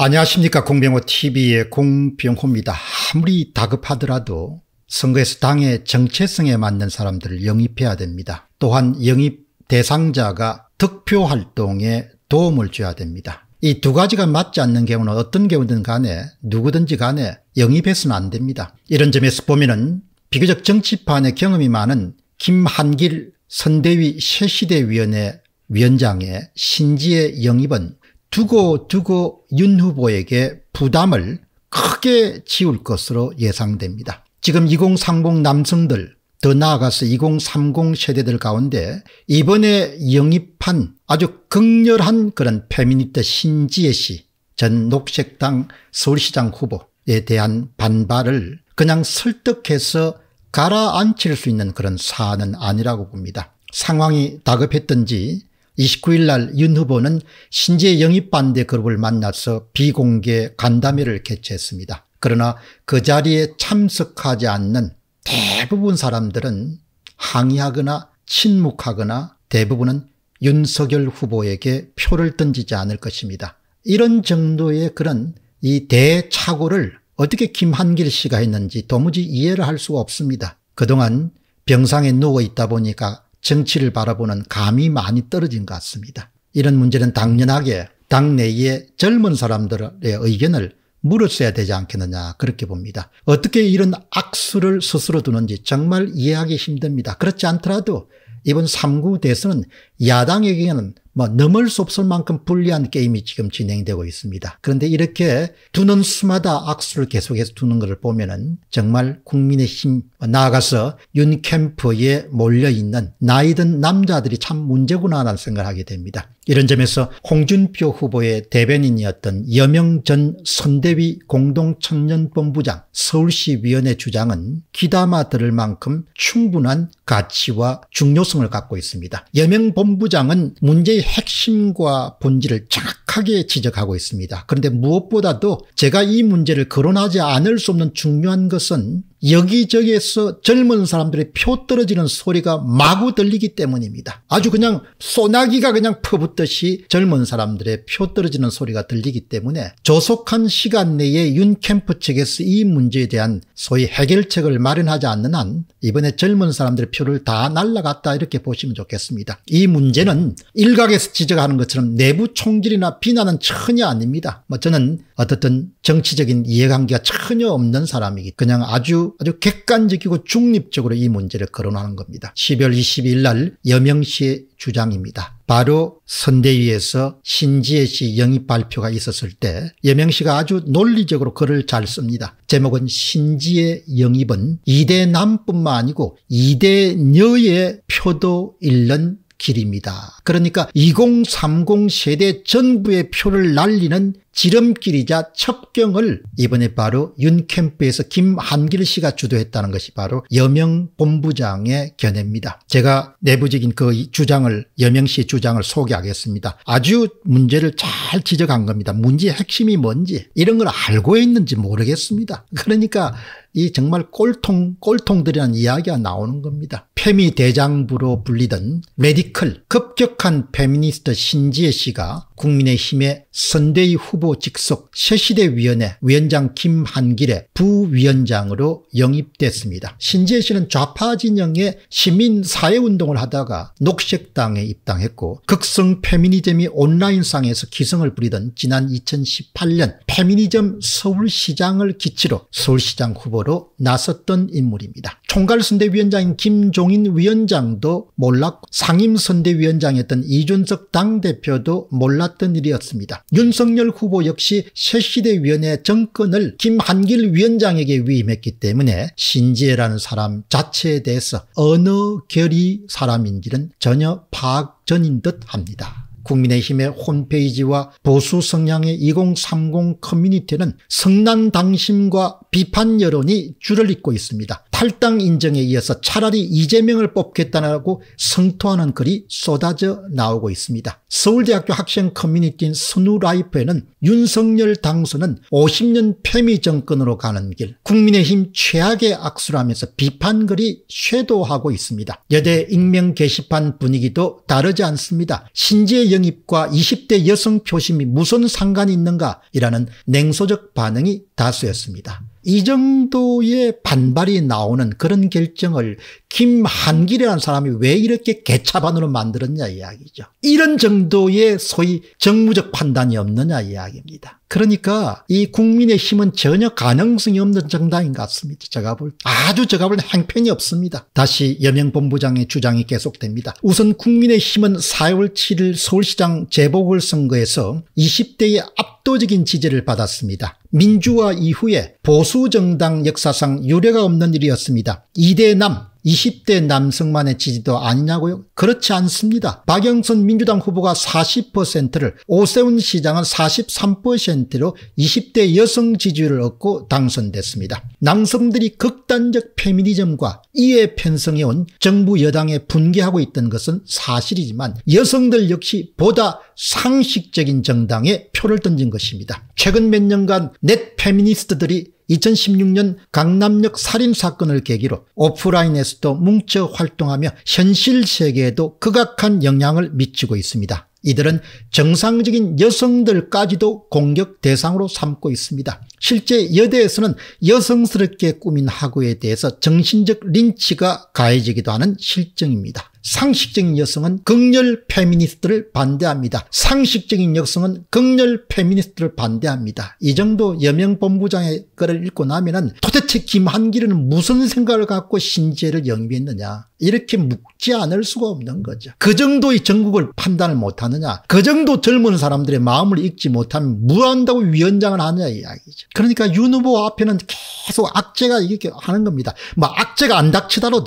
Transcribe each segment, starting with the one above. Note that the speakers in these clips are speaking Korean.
안녕하십니까 공병호 tv의 공병호입니다. 아무리 다급하더라도 선거에서 당의 정체성에 맞는 사람들을 영입해야 됩니다. 또한 영입 대상자가 득표 활동에 도움을 줘야 됩니다. 이 두 가지가 맞지 않는 경우는 어떤 경우든 간에 누구든지 간에 영입해서는 안 됩니다. 이런 점에서 보면은 비교적 정치판에 경험이 많은 김한길 선대위 새시대위원회 위원장의 신지의 영입은 두고두고 윤 후보에게 부담을 크게 지울 것으로 예상됩니다. 지금 2030 남성들 더 나아가서 2030 세대들 가운데 이번에 영입한 아주 극렬한 그런 페미니스트 신지혜 씨전 녹색당 서울시장 후보에 대한 반발을 그냥 설득해서 가라앉힐 수 있는 그런 사안은 아니라고 봅니다. 상황이 다급했던지 29일 날 윤 후보는 신재 영입 반대 그룹을 만나서 비공개 간담회를 개최했습니다. 그러나 그 자리에 참석하지 않는 대부분 사람들은 항의하거나 침묵하거나 대부분은 윤석열 후보에게 표를 던지지 않을 것입니다. 이런 정도의 그런 이 대착오를 어떻게 김한길 씨가 했는지 도무지 이해를 할 수가 없습니다. 그동안 병상에 누워 있다 보니까 정치를 바라보는 감이 많이 떨어진 것 같습니다. 이런 문제는 당연하게 당내의 젊은 사람들의 의견을 물었어야 되지 않겠느냐 그렇게 봅니다. 어떻게 이런 악수를 스스로 두는지 정말 이해하기 힘듭니다. 그렇지 않더라도 이번 3구 대선은 야당에게는 뭐 넘을 수 없을 만큼 불리한 게임이 지금 진행되고 있습니다. 그런데 이렇게 두는 수마다 악수를 계속해서 두는 것을 보면은 정말 국민의힘 나아가서 윤 캠프에 몰려있는 나이든 남자들이 참 문제구나라는 생각을 하게 됩니다. 이런 점에서 홍준표 후보의 대변인이었던 여명 전 선대위 공동청년본부장 서울시 위원회 주장은 귀담아 들을 만큼 충분한 가치와 중요성을 갖고 있습니다. 여명 본부장은 문제의 핵심과 본질을 정확하게 지적하고 있습니다. 그런데 무엇보다도 제가 이 문제를 거론하지 않을 수 없는 중요한 것은 여기저기에서 젊은 사람들의 표 떨어지는 소리가 마구 들리기 때문입니다. 아주 그냥 소나기가 그냥 퍼붓듯이 젊은 사람들의 표 떨어지는 소리가 들리기 때문에 조속한 시간 내에 윤 캠프 측에서 이 문제에 대한 소위 해결책을 마련하지 않는 한 이번에 젊은 사람들의 표를 다 날라갔다 이렇게 보시면 좋겠습니다. 이 문제는 일각에서 지적하는 것처럼 내부 총질이나 비난은 전혀 아닙니다. 뭐 저는 어떻든 정치적인 이해관계가 전혀 없는 사람이기 그냥 아주 아주 객관적이고 중립적으로 이 문제를 거론하는 겁니다. 12월 22일 날 여명 씨의 주장입니다. 바로 선대위에서 신지혜 씨 영입 발표가 있었을 때 여명 씨가 아주 논리적으로 글을 잘 씁니다. 제목은 신지혜 영입은 이대 남뿐만 아니고 이대 녀의 표도 잃는 길입니다. 그러니까 2030 세대 전부의 표를 날리는 지름길이자 첩경을 이번에 바로 윤 캠프에서 김한길 씨가 주도했다는 것이 바로 여명 본부장의 견해입니다. 제가 내부적인 그 주장을 여명 씨의 주장을 소개하겠습니다. 아주 문제를 잘 지적한 겁니다. 문제의 핵심이 뭔지 이런 걸 알고 있는지 모르겠습니다. 그러니까 이 정말 꼴통 꼴통들이라는 이야기가 나오는 겁니다. 페미 대장부로 불리던 메디컬 급격한 페미니스트 신지혜 씨가 국민의힘의 선대위 후보 직속 새시대위원회 위원장 김한길의 부위원장으로 영입됐습니다. 신지혜 씨는 좌파 진영의 시민사회운동을 하다가 녹색당에 입당했고 극성 페미니즘이 온라인상에서 기승을 부리던 지난 2018년 페미니즘 서울시장을 기치로 서울시장 후보 후보로 나섰던 인물입니다. 총괄선대위원장인 김종인 위원장도 몰랐고 상임선대위원장이었던 이준석 당대표도 몰랐던 일이었습니다. 윤석열 후보 역시 새시대위원회 정권을 김한길 위원장에게 위임했기 때문에 신지혜라는 사람 자체에 대해서 어느 결이 사람인지는 전혀 파악 전인 듯 합니다. 국민의힘의 홈페이지와 보수 성향의 2030 커뮤니티는 성난 당심과 비판 여론이 줄을 잇고 있습니다. 탈당 인정에 이어서 차라리 이재명을 뽑겠다고 라 성토하는 글이 쏟아져 나오고 있습니다. 서울대학교 학생 커뮤니티인 선우라이프에는 윤석열 당수는 50년 폐미 정권으로 가는 길 국민의힘 최악의 악수라면서 비판글이 쇄도하고 있습니다. 여대 익명 게시판 분위기도 다르지 않습니다. 신재 영입과 20대 여성 표심이 무슨 상관이 있는가 이라는 냉소적 반응이 다수였습니다. 이 정도의 반발이 나오는 그런 결정을 김한길이라는 사람이 왜 이렇게 개차반으로 만들었냐 이야기죠. 이런 정도의 소위 정무적 판단이 없느냐 이야기입니다. 그러니까 이 국민의힘은 전혀 가능성이 없는 정당인 것 같습니다. 제가 볼 아주 제가 볼 행편이 없습니다. 다시 여명본부장의 주장이 계속됩니다. 우선 국민의힘은 4월 7일 서울시장 재보궐선거에서 20대의 압도적인 지지를 받았습니다. 민주화 이후에 보수 정당 역사상 유례가 없는 일이었습니다. 이대남 20대 남성만의 지지도 아니냐고요? 그렇지 않습니다. 박영선 민주당 후보가 40%를 오세훈 시장은 43%로 20대 여성 지지율을 얻고 당선됐습니다. 남성들이 극단적 페미니즘과 이에 편성해온 정부 여당에 분개하고 있던 것은 사실이지만 여성들 역시 보다 상식적인 정당에 표를 던진 것입니다. 최근 몇 년간 넷 페미니스트들이 2016년 강남역 살인사건을 계기로 오프라인에서도 뭉쳐 활동하며 현실 세계에도 극악한 영향을 미치고 있습니다. 이들은 정상적인 여성들까지도 공격 대상으로 삼고 있습니다. 실제 여대에서는 여성스럽게 꾸민 학우에 대해서 정신적 린치가 가해지기도 하는 실정입니다. 상식적인 여성은 극렬 페미니스트를 반대합니다. 상식적인 여성은 극렬 페미니스트를 반대합니다. 이 정도 여명본부장의 글을 읽고 나면은 도대체 김한길은 무슨 생각을 갖고 신재를 영위했느냐 이렇게 묻지 않을 수가 없는 거죠. 그 정도의 전국을 판단을 못하느냐 그 정도 젊은 사람들의 마음을 읽지 못하면 무한다고 위원장을 하느냐 이야기죠. 그러니까 윤 후보 앞에는 계속 악재가 이렇게 하는 겁니다. 뭐 악재가 안닥치더라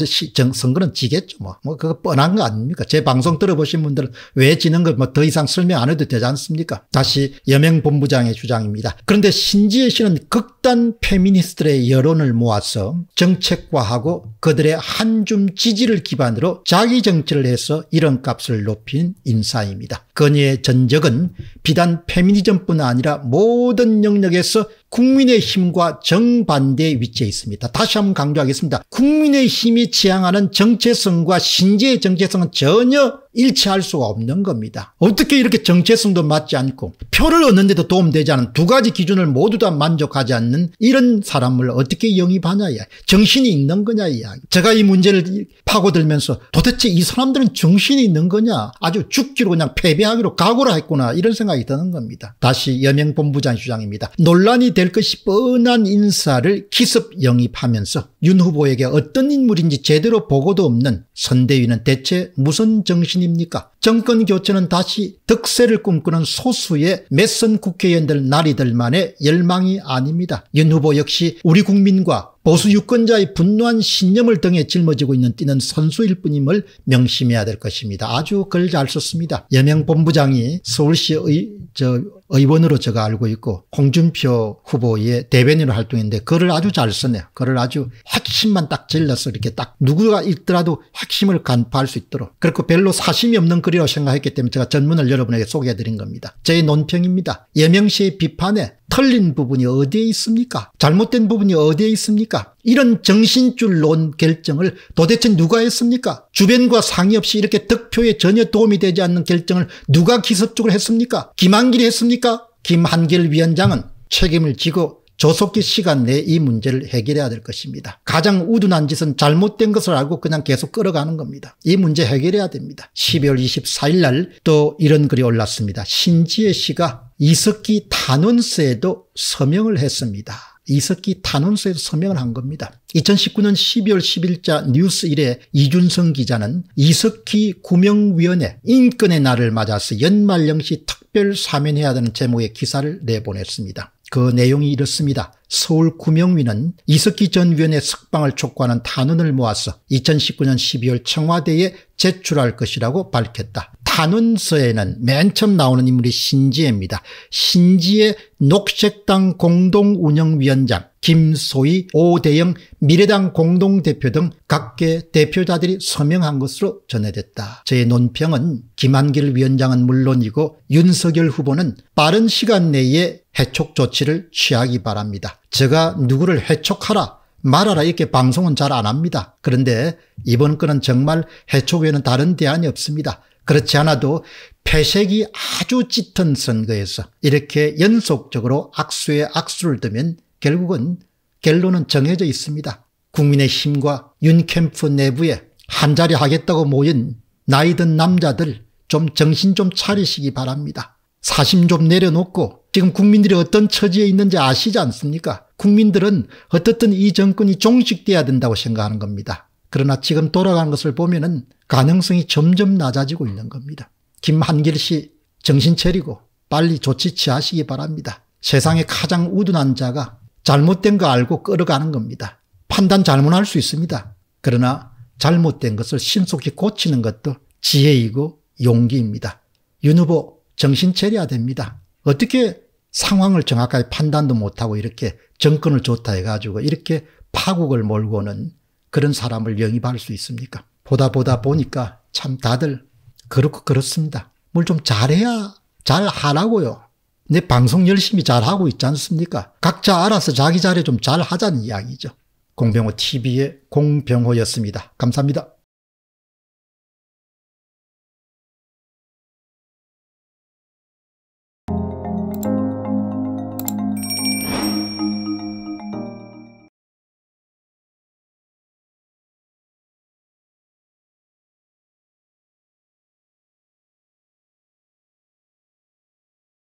선거는 지겠죠. 뭐, 뭐 그거 뻔한 거 아닙니까? 제 방송 들어보신 분들왜 지는 걸뭐더 이상 설명 안 해도 되지 않습니까? 다시 여명본부장의 주장입니다. 그런데 신지혜 씨는 극단 페미니스트들의 여론을 모아서 정책화하고 그들의 한줌 지지를 기반으로 자기 정치를 해서 이름값을 높인 인사입니다. 그녀의 전적은 비단 페미니즘뿐 아니라 모든 영역에서 국민의힘과 정반대 위치에 있습니다. 다시 한번 강조하겠습니다. 국민의힘이 지향하는 정체성과 신재의 정체성은 전혀 일치할 수가 없는 겁니다. 어떻게 이렇게 정체성도 맞지 않고 표를 얻는 데도 도움되지 않은 두 가지 기준을 모두 다 만족하지 않는 이런 사람을 어떻게 영입하냐 이야기. 정신이 있는 거냐 이야기. 제가 이 문제를 파고들면서 도대체 이 사람들은 정신이 있는 거냐 아주 죽기로 그냥 패배하기로 각오를 했구나 이런 생각이 드는 겁니다. 다시 여명본부장 주장입니다. 논란이 될 것이 뻔한 인사를 기습 영입하면서 윤 후보에게 어떤 인물인지 제대로 보고도 없는 선대위는 대체 무슨 정신 무엇입니까 정권 교체는 다시 득세를 꿈꾸는 소수의 몇 선 국회의원들 나리들만의 열망이 아닙니다. 윤 후보 역시 우리 국민과 보수 유권자의 분노한 신념을 등에 짊어지고 있는 뛰는 선수일 뿐임을 명심해야 될 것입니다. 아주 글 잘 썼습니다. 여명 본부장이 서울시의 저 의원으로 제가 알고 있고 홍준표 후보의 대변인으로 활동했는데 글을 아주 잘 쓰네요. 글을 아주 핵심만 딱 질러서 이렇게 딱 누구가 읽더라도 핵심을 간파할 수 있도록 그렇고 별로 사심이 없는 글이라고 생각했기 때문에 제가 전문을 여러분에게 소개해드린 겁니다. 제 논평입니다. 예명씨의 비판에 틀린 부분이 어디에 있습니까? 잘못된 부분이 어디에 있습니까? 이런 정신줄론 결정을 도대체 누가 했습니까? 주변과 상의 없이 이렇게 득표에 전혀 도움이 되지 않는 결정을 누가 기습적으로 했습니까? 김한 한길이 했습니까? 김한길 위원장은 책임을 지고 조속히 시간 내에 이 문제를 해결해야 될 것입니다. 가장 우둔한 짓은 잘못된 것을 알고 그냥 계속 끌어가는 겁니다. 이 문제 해결해야 됩니다. 12월 24일 날 또 이런 글이 올랐습니다. 신지혜 씨가 이석기 탄원서에도 서명을 했습니다. 이석기 탄원서에도 서명을 한 겁니다. 2019년 12월 10일자 뉴스 1에 이준성 기자는 이석기 구명위원회 인권의 날을 맞아서 연말영시 특 특별 사면해야 하는 제목의 기사를 내보냈습니다. 그 내용이 이렇습니다. 서울 구명위는 이석기 전 위원의 석방을 촉구하는 탄원을 모아서 2019년 12월 청와대에 제출할 것이라고 밝혔다. 탄원서에는 맨 처음 나오는 인물이 신지혜입니다. 신지혜 녹색당 공동운영위원장, 김소희, 오대영, 미래당 공동대표 등 각계 대표자들이 서명한 것으로 전해졌다. 저의 논평은 김한길 위원장은 물론이고 윤석열 후보는 빠른 시간 내에 해촉 조치를 취하기 바랍니다. 제가 누구를 해촉하라 말하라 이렇게 방송은 잘 안 합니다. 그런데 이번 건은 정말 해촉 외에는 다른 대안이 없습니다. 그렇지 않아도 폐색이 아주 짙은 선거에서 이렇게 연속적으로 악수에 악수를 두면 결국은 결론은 정해져 있습니다. 국민의힘과 윤캠프 내부에 한자리 하겠다고 모인 나이든 남자들 좀 정신 좀 차리시기 바랍니다. 사심 좀 내려놓고 지금 국민들이 어떤 처지에 있는지 아시지 않습니까? 국민들은 어떻든 이 정권이 종식돼야 된다고 생각하는 겁니다. 그러나 지금 돌아간 것을 보면은 가능성이 점점 낮아지고 있는 겁니다. 김한길 씨 정신 차리고 빨리 조치 취하시기 바랍니다. 세상에 가장 우둔한 자가 잘못된 거 알고 끌어가는 겁니다. 판단 잘못할 수 있습니다. 그러나 잘못된 것을 신속히 고치는 것도 지혜이고 용기입니다. 윤 후보 정신 차려야 됩니다. 어떻게 상황을 정확하게 판단도 못하고 이렇게 정권을 좋다 해가지고 이렇게 파국을 몰고는 그런 사람을 영입할 수 있습니까? 보다 보다 보니까 참 다들 그렇고 그렇습니다. 뭘 좀 잘해야 잘 하라고요. 내 방송 열심히 잘 하고 있지 않습니까? 각자 알아서 자기 자리 좀 잘 하자는 이야기죠. 공병호 TV의 공병호였습니다. 감사합니다.